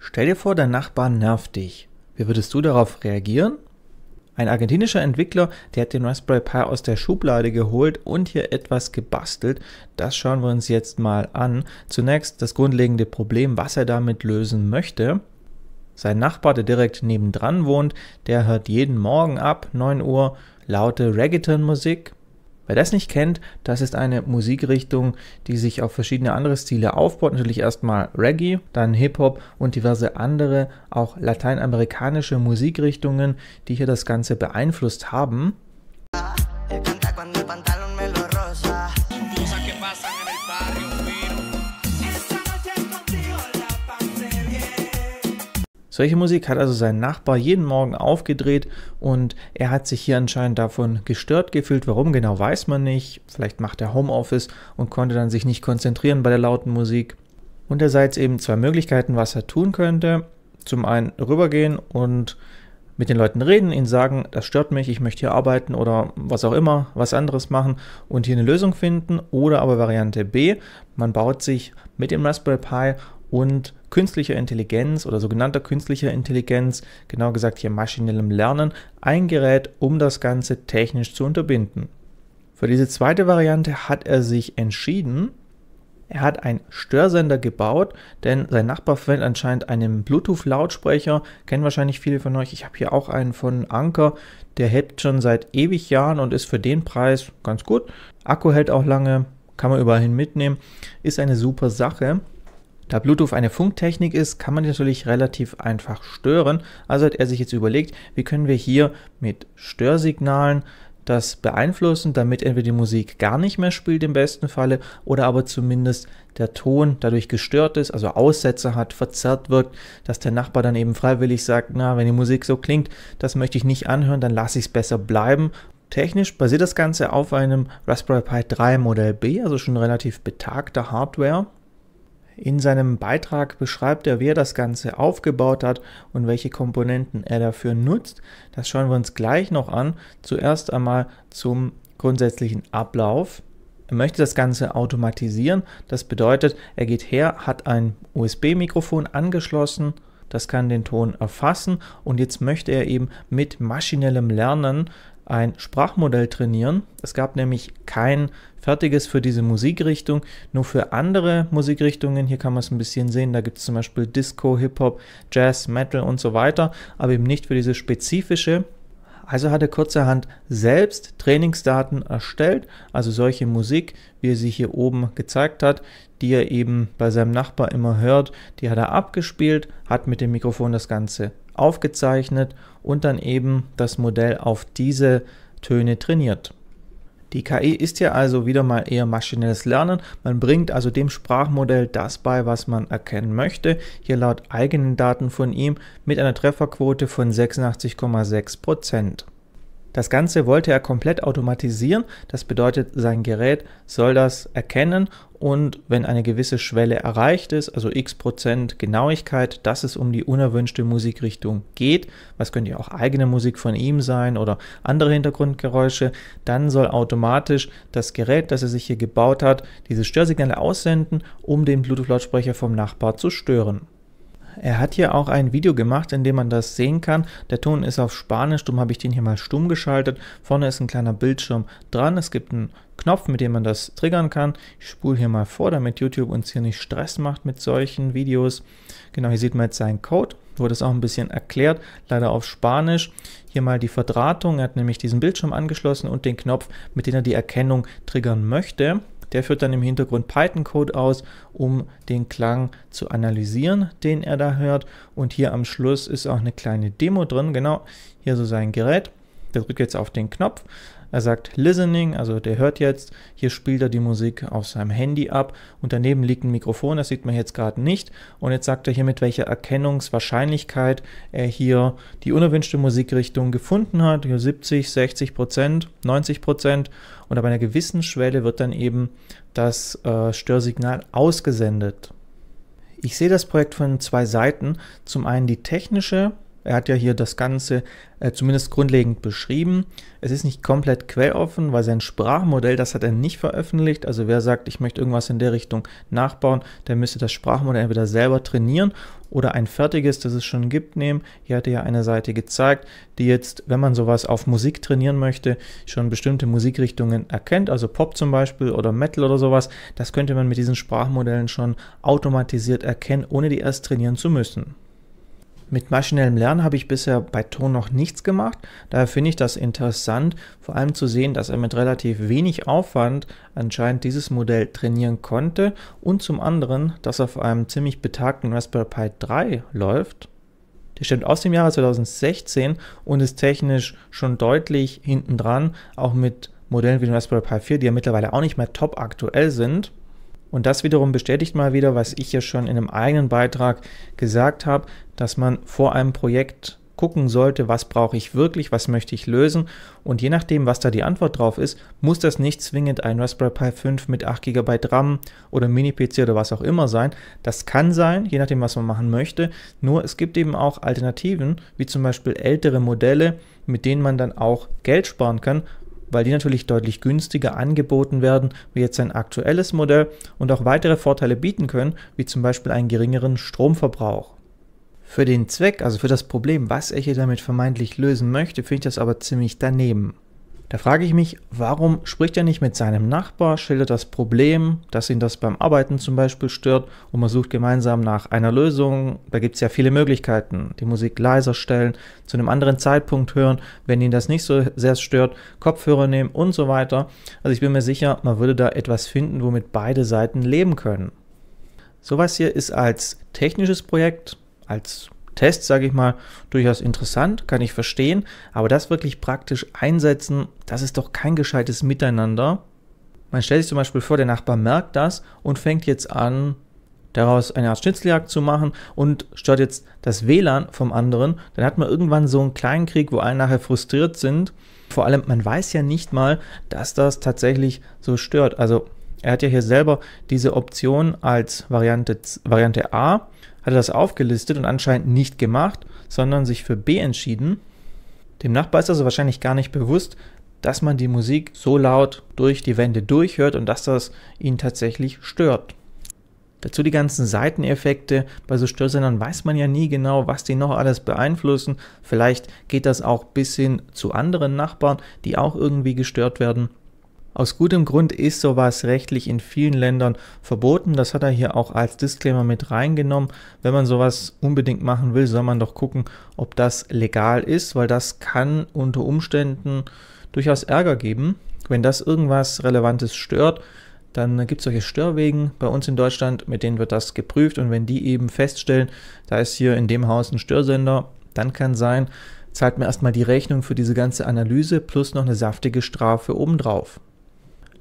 Stell dir vor, dein Nachbar nervt dich. Wie würdest du darauf reagieren? Ein argentinischer Entwickler, der hat den Raspberry Pi aus der Schublade geholt und hier etwas gebastelt. Das schauen wir uns jetzt mal an. Zunächst das grundlegende Problem, was er damit lösen möchte. Sein Nachbar, der direkt nebendran wohnt, der hört jeden Morgen ab 9 Uhr laute Reggaeton-Musik Wer das nicht kennt, das ist eine Musikrichtung, die sich auf verschiedene andere Stile aufbaut. Natürlich erstmal Reggae, dann Hip-Hop und diverse andere, auch lateinamerikanische Musikrichtungen, die hier das Ganze beeinflusst haben. Solche Musik hat also sein Nachbar jeden Morgen aufgedreht und er hat sich hier anscheinend davon gestört gefühlt. Warum genau weiß man nicht. Vielleicht macht er Homeoffice und konnte dann sich nicht konzentrieren bei der lauten Musik. Unterseits eben zwei Möglichkeiten, was er tun könnte. Zum einen rübergehen und mit den Leuten reden, ihnen sagen, das stört mich, ich möchte hier arbeiten oder was auch immer, was anderes machen und hier eine Lösung finden. Oder aber Variante B, man baut sich mit dem Raspberry Pi und künstlicher Intelligenz oder sogenannter künstlicher Intelligenz, genau gesagt hier maschinellem Lernen, ein Gerät, um das Ganze technisch zu unterbinden. Für diese zweite Variante hat er sich entschieden. Er hat einen Störsender gebaut, denn sein Nachbar verwendet anscheinend einen Bluetooth-Lautsprecher. Kennen wahrscheinlich viele von euch. Ich habe hier auch einen von Anker. Der hält schon seit ewig Jahren und ist für den Preis ganz gut. Akku hält auch lange, kann man überall hin mitnehmen. Ist eine super Sache. Da Bluetooth eine Funktechnik ist, kann man die natürlich relativ einfach stören. Also hat er sich jetzt überlegt, wie können wir hier mit Störsignalen das beeinflussen, damit entweder die Musik gar nicht mehr spielt im besten Falle oder aber zumindest der Ton dadurch gestört ist, also Aussätze hat, verzerrt wirkt, dass der Nachbar dann eben freiwillig sagt, na, wenn die Musik so klingt, das möchte ich nicht anhören, dann lasse ich es besser bleiben. Technisch basiert das Ganze auf einem Raspberry Pi 3 Modell B, also schon relativ betagter Hardware. In seinem Beitrag beschreibt er, wie er das Ganze aufgebaut hat und welche Komponenten er dafür nutzt. Das schauen wir uns gleich noch an. Zuerst einmal zum grundsätzlichen Ablauf. Er möchte das Ganze automatisieren. Das bedeutet, er geht her, hat ein USB-Mikrofon angeschlossen das kann den Ton erfassen und jetzt möchte er eben mit maschinellem Lernen ein Sprachmodell trainieren. Es gab nämlich kein fertiges für diese Musikrichtung, nur für andere Musikrichtungen. Hier kann man es ein bisschen sehen, da gibt es zum Beispiel Disco, Hip-Hop, Jazz, Metal und so weiter, aber eben nicht für diese spezifische. Also hat er kurzerhand selbst Trainingsdaten erstellt, also solche Musik, wie er sie hier oben gezeigt hat, die er eben bei seinem Nachbar immer hört, die hat er abgespielt, hat mit dem Mikrofon das Ganze aufgezeichnet und dann eben das Modell auf diese Töne trainiert. Die KI ist ja also wieder mal eher maschinelles Lernen. Man bringt also dem Sprachmodell das bei, was man erkennen möchte. Hier laut eigenen Daten von ihm mit einer Trefferquote von 86,6 Prozent. Das Ganze wollte er komplett automatisieren. Das bedeutet, sein Gerät soll das erkennen und wenn eine gewisse Schwelle erreicht ist, also x Prozent Genauigkeit, dass es um die unerwünschte Musikrichtung geht, was könnte ja auch eigene Musik von ihm sein oder andere Hintergrundgeräusche, dann soll automatisch das Gerät, das er sich hier gebaut hat, diese Störsignale aussenden, um den Bluetooth-Lautsprecher vom Nachbar zu stören. Er hat hier auch ein Video gemacht, in dem man das sehen kann. Der Ton ist auf Spanisch, darum habe ich den hier mal stumm geschaltet. Vorne ist ein kleiner Bildschirm dran. Es gibt einen Knopf, mit dem man das triggern kann. Ich spule hier mal vor, damit YouTube uns hier nicht Stress macht mit solchen Videos. Genau, hier sieht man jetzt seinen Code wurde es auch ein bisschen erklärt, leider auf Spanisch. Hier mal die Verdrahtung, er hat nämlich diesen Bildschirm angeschlossen und den Knopf, mit dem er die Erkennung triggern möchte. Der führt dann im Hintergrund Python-Code aus, um den Klang zu analysieren, den er da hört. Und hier am Schluss ist auch eine kleine Demo drin, genau, hier so sein Gerät. Der drückt jetzt auf den Knopf. Er sagt Listening, also der hört jetzt. Hier spielt er die Musik auf seinem Handy ab und daneben liegt ein Mikrofon, das sieht man jetzt gerade nicht. Und jetzt sagt er hier, mit welcher Erkennungswahrscheinlichkeit er hier die unerwünschte Musikrichtung gefunden hat. Hier 70, 60 Prozent, 90 Prozent. Und ab einer gewissen Schwelle wird dann eben das äh, Störsignal ausgesendet. Ich sehe das Projekt von zwei Seiten. Zum einen die technische er hat ja hier das Ganze äh, zumindest grundlegend beschrieben. Es ist nicht komplett quelloffen, weil sein Sprachmodell, das hat er nicht veröffentlicht. Also wer sagt, ich möchte irgendwas in der Richtung nachbauen, der müsste das Sprachmodell entweder selber trainieren oder ein fertiges, das es schon gibt, nehmen. Hier hat er ja eine Seite gezeigt, die jetzt, wenn man sowas auf Musik trainieren möchte, schon bestimmte Musikrichtungen erkennt, also Pop zum Beispiel oder Metal oder sowas. Das könnte man mit diesen Sprachmodellen schon automatisiert erkennen, ohne die erst trainieren zu müssen. Mit maschinellem Lernen habe ich bisher bei Ton noch nichts gemacht. Daher finde ich das interessant, vor allem zu sehen, dass er mit relativ wenig Aufwand anscheinend dieses Modell trainieren konnte und zum anderen, dass er auf einem ziemlich betagten Raspberry Pi 3 läuft. Der stammt aus dem Jahre 2016 und ist technisch schon deutlich hinten dran, auch mit Modellen wie dem Raspberry Pi 4, die ja mittlerweile auch nicht mehr top aktuell sind. Und das wiederum bestätigt mal wieder, was ich ja schon in einem eigenen Beitrag gesagt habe, dass man vor einem Projekt gucken sollte, was brauche ich wirklich, was möchte ich lösen. Und je nachdem, was da die Antwort drauf ist, muss das nicht zwingend ein Raspberry Pi 5 mit 8 GB RAM oder Mini-PC oder was auch immer sein. Das kann sein, je nachdem, was man machen möchte. Nur es gibt eben auch Alternativen, wie zum Beispiel ältere Modelle, mit denen man dann auch Geld sparen kann, weil die natürlich deutlich günstiger angeboten werden wie jetzt ein aktuelles Modell und auch weitere Vorteile bieten können, wie zum Beispiel einen geringeren Stromverbrauch. Für den Zweck, also für das Problem, was er hier damit vermeintlich lösen möchte, finde ich das aber ziemlich daneben. Da frage ich mich, warum spricht er nicht mit seinem Nachbar, schildert das Problem, dass ihn das beim Arbeiten zum Beispiel stört und man sucht gemeinsam nach einer Lösung. Da gibt es ja viele Möglichkeiten. Die Musik leiser stellen, zu einem anderen Zeitpunkt hören, wenn ihn das nicht so sehr stört, Kopfhörer nehmen und so weiter. Also ich bin mir sicher, man würde da etwas finden, womit beide Seiten leben können. Sowas hier ist als technisches Projekt, als Test, sage ich mal, durchaus interessant, kann ich verstehen, aber das wirklich praktisch einsetzen, das ist doch kein gescheites Miteinander. Man stellt sich zum Beispiel vor, der Nachbar merkt das und fängt jetzt an, daraus eine Art Schnitzeljagd zu machen und stört jetzt das WLAN vom anderen, dann hat man irgendwann so einen kleinen Krieg, wo alle nachher frustriert sind. Vor allem, man weiß ja nicht mal, dass das tatsächlich so stört. Also er hat ja hier selber diese Option als Variante, Variante A hat er das aufgelistet und anscheinend nicht gemacht, sondern sich für B entschieden. Dem Nachbar ist also wahrscheinlich gar nicht bewusst, dass man die Musik so laut durch die Wände durchhört und dass das ihn tatsächlich stört. Dazu die ganzen Seiteneffekte. Bei so Störsendern weiß man ja nie genau, was die noch alles beeinflussen. Vielleicht geht das auch bis hin zu anderen Nachbarn, die auch irgendwie gestört werden. Aus gutem Grund ist sowas rechtlich in vielen Ländern verboten. Das hat er hier auch als Disclaimer mit reingenommen. Wenn man sowas unbedingt machen will, soll man doch gucken, ob das legal ist, weil das kann unter Umständen durchaus Ärger geben. Wenn das irgendwas Relevantes stört, dann gibt es solche Störwegen bei uns in Deutschland, mit denen wird das geprüft und wenn die eben feststellen, da ist hier in dem Haus ein Störsender, dann kann sein, zahlt mir erstmal die Rechnung für diese ganze Analyse plus noch eine saftige Strafe obendrauf.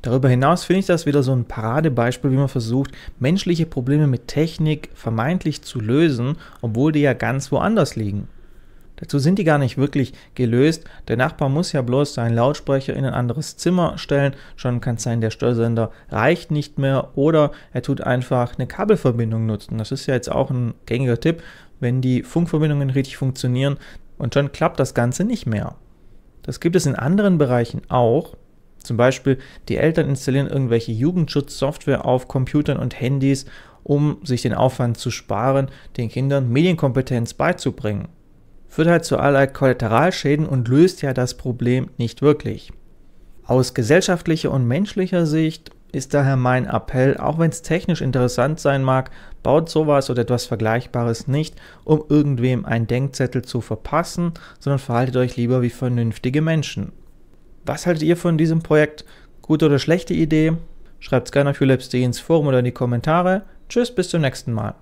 Darüber hinaus finde ich das wieder so ein Paradebeispiel, wie man versucht, menschliche Probleme mit Technik vermeintlich zu lösen, obwohl die ja ganz woanders liegen. Dazu sind die gar nicht wirklich gelöst. Der Nachbar muss ja bloß seinen Lautsprecher in ein anderes Zimmer stellen. Schon kann es sein, der Störsender reicht nicht mehr oder er tut einfach eine Kabelverbindung nutzen. Das ist ja jetzt auch ein gängiger Tipp, wenn die Funkverbindungen richtig funktionieren und schon klappt das Ganze nicht mehr. Das gibt es in anderen Bereichen auch. Zum Beispiel, die Eltern installieren irgendwelche Jugendschutzsoftware auf Computern und Handys, um sich den Aufwand zu sparen, den Kindern Medienkompetenz beizubringen. Führt halt zu allerlei Kollateralschäden und löst ja das Problem nicht wirklich. Aus gesellschaftlicher und menschlicher Sicht ist daher mein Appell, auch wenn es technisch interessant sein mag, baut sowas oder etwas Vergleichbares nicht, um irgendwem einen Denkzettel zu verpassen, sondern verhaltet euch lieber wie vernünftige Menschen. Was haltet ihr von diesem Projekt? Gute oder schlechte Idee? Schreibt es gerne für Labs.de ins Forum oder in die Kommentare. Tschüss, bis zum nächsten Mal.